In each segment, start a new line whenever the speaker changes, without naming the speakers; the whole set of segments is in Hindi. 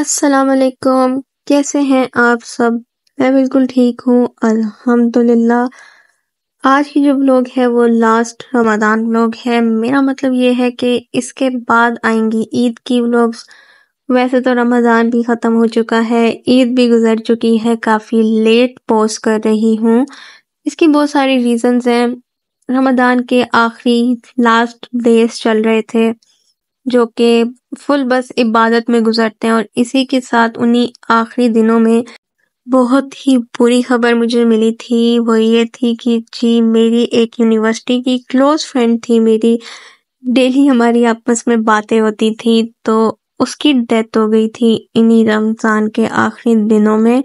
अस्सलाम वालेकुम कैसे हैं आप सब मैं बिल्कुल ठीक हूँ अल्हम्दुलिल्लाह आज की जो ब्लॉग है वो लास्ट रमदान ब्लॉग है मेरा मतलब ये है कि इसके बाद आएंगी ईद की ब्लॉग्स वैसे तो रमज़ान भी ख़त्म हो चुका है ईद भी गुजर चुकी है काफ़ी लेट पोस्ट कर रही हूँ इसकी बहुत सारी रीजंस हैं रमज़ान के आखिरी लास्ट डेज चल रहे थे जो कि फुल बस इबादत में गुजरते हैं और इसी के साथ उन्हीं आखिरी दिनों में बहुत ही बुरी खबर मुझे मिली थी वो ये थी कि जी मेरी एक यूनिवर्सिटी की क्लोज फ्रेंड थी मेरी डेली हमारी आपस में बातें होती थी तो उसकी डेथ हो गई थी इन्हीं रमज़ान के आखिरी दिनों में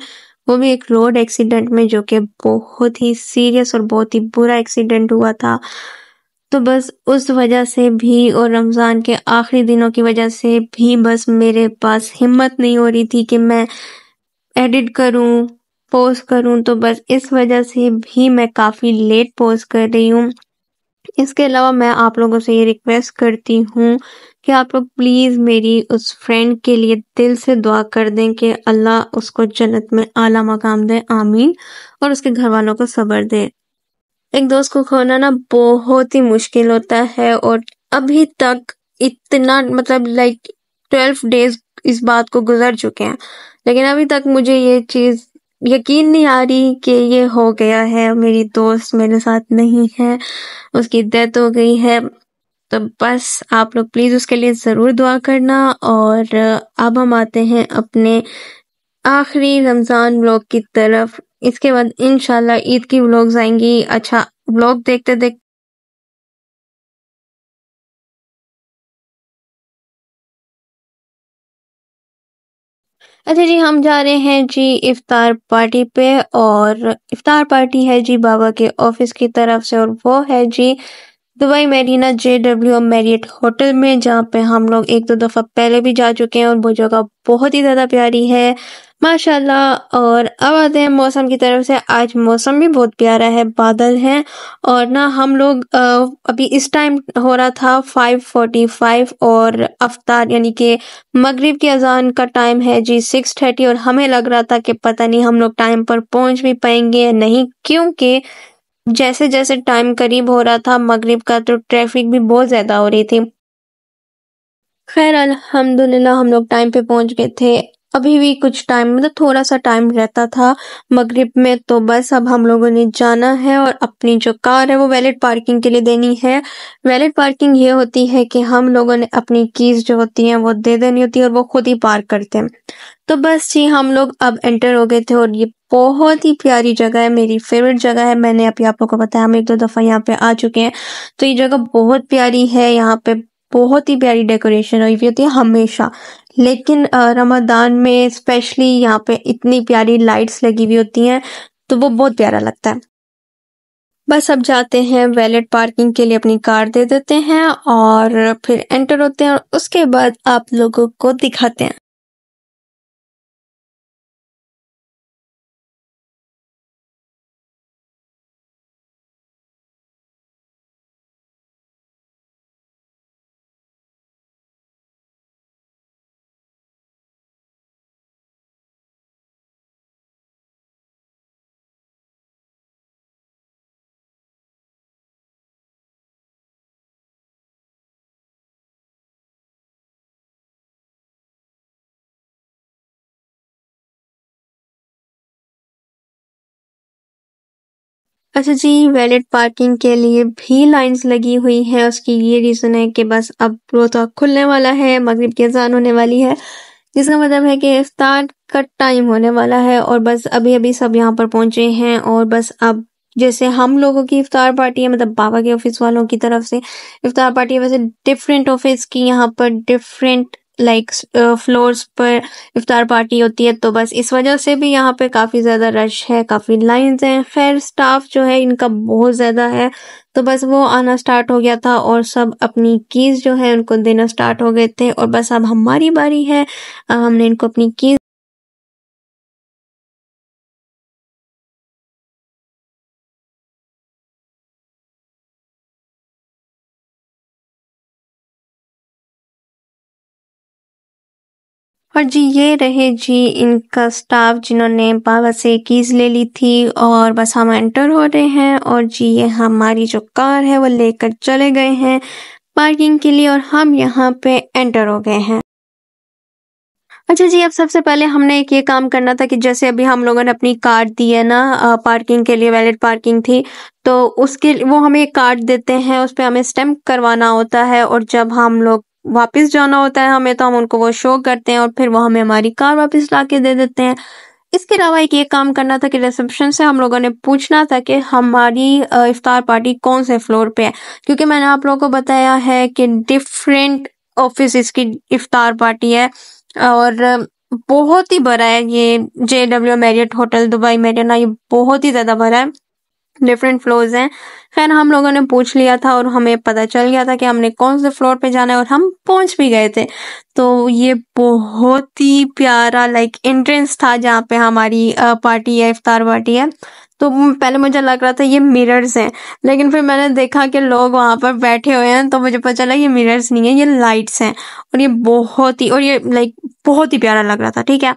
वो भी एक रोड एक्सीडेंट में जो कि बहुत ही सीरियस और बहुत ही बुरा एक्सीडेंट हुआ था तो बस उस वजह से भी और रमज़ान के आखिरी दिनों की वजह से भी बस मेरे पास हिम्मत नहीं हो रही थी कि मैं एडिट करूं पोस्ट करूं तो बस इस वजह से भी मैं काफ़ी लेट पोस्ट कर रही हूं इसके अलावा मैं आप लोगों से ये रिक्वेस्ट करती हूँ कि आप लोग प्लीज़ मेरी उस फ्रेंड के लिए दिल से दुआ कर दें कि अल्लाह उसको जन्नत में आला मकाम दे आमीन और उसके घर वालों को सबर दे एक दोस्त को खोना ना बहुत ही मुश्किल होता है और अभी तक इतना मतलब लाइक ट्वेल्व डेज इस बात को गुजर चुके हैं लेकिन अभी तक मुझे ये चीज़ यकीन नहीं आ रही कि ये हो गया है मेरी दोस्त मेरे साथ नहीं है उसकी डेथ हो गई है तो बस आप लोग प्लीज़ उसके लिए ज़रूर दुआ करना और अब हम आते हैं अपने आखिरी रमज़ान ब्लॉग की तरफ इसके बाद इनशाला ईद की व्लॉग्स आएंगी अच्छा व्लॉग देखते देखते अच्छा जी हम जा रहे हैं जी इफ्तार पार्टी पे और इफ्तार पार्टी है जी बाबा के ऑफिस की तरफ से और वो है जी Dubai Marina J W Marriott hotel में जहाँ पे हम लोग एक दो दफ़ा पहले भी जा चुके हैं और वो जगह बहुत ही ज़्यादा प्यारी है माशाल्लाह और अब आते हैं मौसम की तरफ से आज मौसम भी बहुत प्यारा है बादल हैं और ना हम लोग अभी इस टाइम हो रहा था 5:45 और अफ्तार यानी कि मगरिब की अजान का टाइम है जी 6:30 और हमें लग रहा था कि पता नहीं हम लोग टाइम पर पहुंच भी पाएंगे नहीं क्योंकि जैसे जैसे टाइम करीब हो रहा था मगरिब का तो ट्रैफिक भी बहुत ज़्यादा हो रही थी खैर अलहमदुल्ला हम लोग टाइम पे पहुंच गए थे अभी भी कुछ टाइम मतलब थोड़ा सा टाइम रहता था मगरिब में तो बस अब हम लोगों ने जाना है और अपनी जो कार है वो वैलेट पार्किंग के लिए देनी है वैलेट पार्किंग ये होती है कि हम लोगों ने अपनी कीज जो होती हैं वो दे देनी होती है और वो खुद ही पार्क करते हैं तो बस जी हम लोग अब एंटर हो गए थे और ये बहुत ही प्यारी जगह है मेरी फेवरेट जगह है मैंने अभी आप लोगों को बताया हम एक दो दफ़ा यहाँ पे आ चुके हैं तो ये जगह बहुत प्यारी है यहाँ पे बहुत ही प्यारी डेकोरेशन हुई हुई होती है हमेशा लेकिन रमदान में स्पेशली यहाँ पे इतनी प्यारी लाइट्स लगी हुई होती हैं तो वो बहुत प्यारा लगता है बस अब जाते हैं वैलेट पार्किंग के लिए अपनी कार दे देते हैं और फिर एंटर होते हैं और उसके बाद आप लोगों को दिखाते हैं अच्छा जी वैलिड पार्किंग के लिए भी लाइंस लगी हुई हैं उसकी ये रीज़न है कि बस अब तो खुलने वाला है मगरब की अजान होने वाली है जिसका मतलब है कि इफ्तार का टाइम होने वाला है और बस अभी अभी सब यहाँ पर पहुँचे हैं और बस अब जैसे हम लोगों की इफ्तार पार्टी है मतलब बाबा के ऑफिस वालों की तरफ से इफ्तार पार्टी है वैसे डिफरेंट ऑफिस की यहाँ पर डिफरेंट लाइक फ्लोर्स uh, पर इफ्तार पार्टी होती है तो बस इस वजह से भी यहाँ पे काफ़ी ज़्यादा रश है काफ़ी लाइंस हैं खैर स्टाफ जो है इनका बहुत ज़्यादा है तो बस वो आना स्टार्ट हो गया था और सब अपनी कीज़ जो है उनको देना स्टार्ट हो गए थे और बस अब हमारी बारी है हमने इनको अपनी कीज़ और जी ये रहे जी इनका स्टाफ जिन्होंने बाबा से कीज ले ली थी और बस हम एंटर हो रहे हैं और जी ये हमारी जो कार है वो लेकर चले गए हैं पार्किंग के लिए और हम यहाँ पे एंटर हो गए हैं अच्छा जी अब सबसे पहले हमने एक ये काम करना था कि जैसे अभी हम लोगों ने अपनी कार्ड दी है ना पार्किंग के लिए वैलिड पार्किंग थी तो उसके वो हमें एक कार्ड देते हैं उस पर हमें स्टैम्प करवाना होता है और जब हम लोग वापस जाना होता है हमें तो हम उनको वो शो करते हैं और फिर वो हमें हमारी कार वापस ला के दे देते हैं इसके अलावा एक ये काम करना था कि रिसेप्शन से हम लोगों ने पूछना था कि हमारी इफ्तार पार्टी कौन से फ्लोर पे है क्योंकि मैंने आप लोगों को बताया है कि डिफरेंट ऑफिस की इफ्तार पार्टी है और बहुत ही बड़ा है ये J W Marriott hotel Dubai Marina ये बहुत ही ज़्यादा बड़ा है डिफरेंट फ्लोर्स हैं खैर हम लोगों ने पूछ लिया था और हमें पता चल गया था कि हमने कौन से फ्लोर पे जाना है और हम पहुंच भी गए थे तो ये बहुत ही प्यारा लाइक एंट्रेंस था जहाँ पे हमारी पार्टी है इफ्तार पार्टी है तो पहले मुझे लग रहा था ये मिरर्स हैं लेकिन फिर मैंने देखा कि लोग वहाँ पर बैठे हुए हैं तो मुझे पता चला ये मिरर्स नहीं है ये लाइट्स हैं और ये बहुत ही और ये लाइक बहुत ही प्यारा लग रहा था ठीक है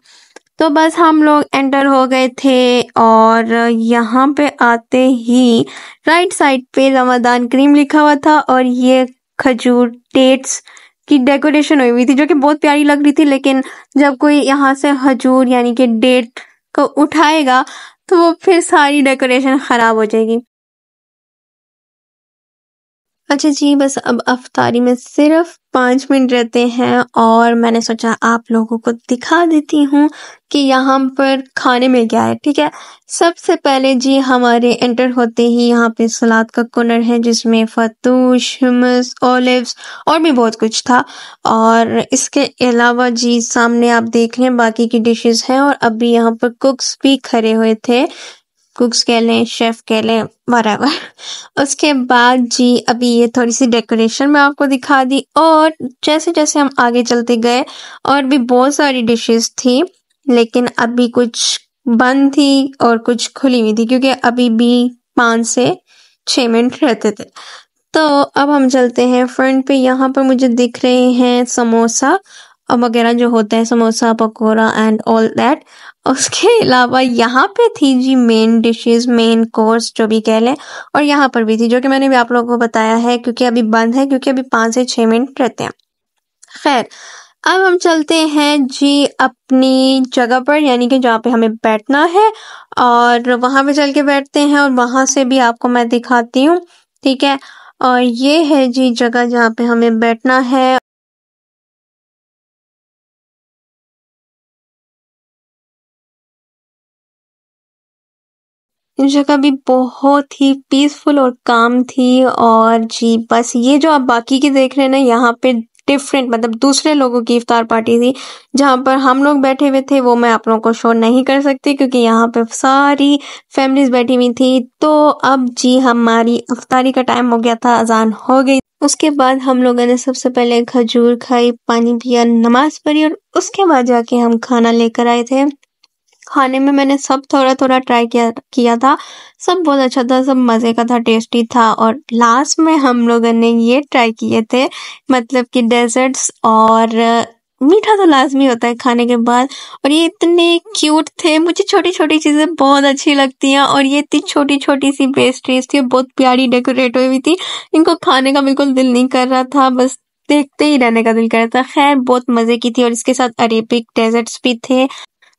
तो बस हम लोग एंटर हो गए थे और यहाँ पे आते ही राइट साइड पे रमादान क्रीम लिखा हुआ था और ये खजूर डेट्स की डेकोरेशन हुई हुई थी जो कि बहुत प्यारी लग रही थी लेकिन जब कोई यहाँ से खजूर यानी कि डेट को उठाएगा तो वो फिर सारी डेकोरेशन खराब हो जाएगी अच्छा जी बस अब अफ्तारी में सिर्फ पाँच मिनट रहते हैं और मैंने सोचा आप लोगों को दिखा देती हूँ कि यहाँ पर खाने में क्या है ठीक है सबसे पहले जी हमारे एंटर होते ही यहाँ पे सलाद का कॉर्नर है जिसमें फतूश हमस ओलिव्स और भी बहुत कुछ था और इसके अलावा जी सामने आप देख लें बाकी की डिशेस हैं और अभी यहाँ पर कुक्स भी खड़े हुए थे कुक्स कह लें शेफ़ कह लें बराबर उसके बाद जी अभी ये थोड़ी सी डेकोरेशन मैं आपको दिखा दी और जैसे जैसे हम आगे चलते गए और भी बहुत सारी डिशेस थी लेकिन अभी कुछ बंद थी और कुछ खुली हुई थी क्योंकि अभी भी पाँच से छः मिनट रहते थे तो अब हम चलते हैं फ्रंट पे यहाँ पर मुझे दिख रहे हैं समोसा वगैरह जो होते हैं samosa pakora and all that उसके अलावा यहाँ पे थी जी मेन डिशेस मेन कोर्स जो भी कह लें और यहाँ पर भी थी जो कि मैंने भी आप लोगों को बताया है क्योंकि अभी बंद है क्योंकि अभी पाँच से छः मिनट रहते हैं खैर अब हम चलते हैं जी अपनी जगह पर यानी कि जहाँ पे हमें बैठना है और वहाँ पे चल के बैठते हैं और वहाँ से भी आपको मैं दिखाती हूँ ठीक है और ये है जी जगह जहाँ पे हमें बैठना है जगह भी बहुत ही पीसफुल और काम थी और जी बस ये जो आप बाकी की देख रहे हैं ना यहाँ पे डिफरेंट मतलब दूसरे लोगों की इफ्तार पार्टी थी जहाँ पर हम लोग बैठे हुए थे वो मैं आप लोगों को शो नहीं कर सकती क्योंकि यहाँ पे सारी फैमिलीज बैठी हुई थी तो अब जी हमारी अफतारी का टाइम हो गया था अजान हो गई उसके बाद हम लोगों ने सबसे पहले खजूर खाई पानी पिया नमाज पढ़ी और उसके बाद जाके हम खाना लेकर आए थे खाने में मैंने सब थोड़ा थोड़ा ट्राई किया किया था सब बहुत अच्छा था सब मज़े का था टेस्टी था और लास्ट में हम लोगों ने ये ट्राई किए थे मतलब कि डेजर्ट्स और मीठा तो लाजमी होता है खाने के बाद और ये इतने क्यूट थे मुझे छोटी छोटी चीज़ें बहुत अच्छी लगती हैं और ये इतनी छोटी छोटी सी पेस्ट्रीज थी बहुत प्यारी डेकोरेट हुई हुई थी इनको खाने का बिल्कुल दिल नहीं कर रहा था बस देखते ही रहने का दिल कर रहा था खैर बहुत मज़े की थी और इसके साथ अरेबिक डेजर्ट्स भी थे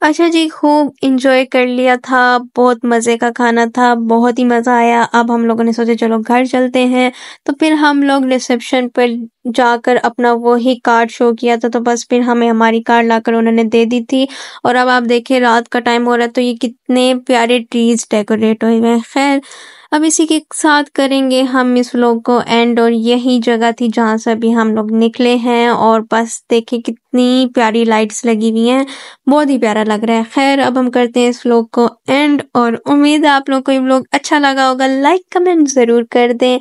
अच्छा जी, खूब इंजॉय कर लिया था, बहुत मज़े का खाना था, बहुत ही मज़ा आया। अब हम लोगों ने सोचा चलो घर चलते हैं, तो फिर हम लोग रिसेप्शन पर जाकर अपना वही कार्ड शो किया था, तो बस फिर हमें हमारी कार्ड लाकर उन्होंने दे दी थी और अब आप देखे रात का टाइम हो रहा है तो ये कितने प्यारे ट्रीज़ डेकोरेट हुए हैं। खैर अब इसी के साथ करेंगे हम इस व्लॉग को एंड और यही जगह थी जहाँ से अभी हम लोग निकले हैं और बस देखे कितनी प्यारी लाइट्स लगी हुई हैं बहुत ही प्यारा लग रहा है खैर अब हम करते हैं इस व्लॉग को एंड और उम्मीद है आप लोग को ये व्लॉग अच्छा लगा होगा लाइक कमेंट ज़रूर कर दें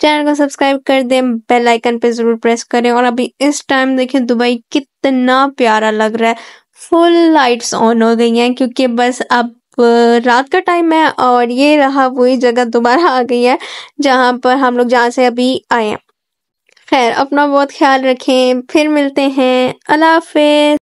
चैनल को सब्सक्राइब कर दें बेल आइकन पे ज़रूर प्रेस करें और अभी इस टाइम देखिए दुबई कितना प्यारा लग रहा है फुल लाइट्स ऑन हो गई हैं क्योंकि बस अब रात का टाइम है और ये रहा वही जगह दोबारा आ गई है जहाँ पर हम लोग जहाँ से अभी आए हैं खैर अपना बहुत ख्याल रखें फिर मिलते हैं अल्लाह हाफिज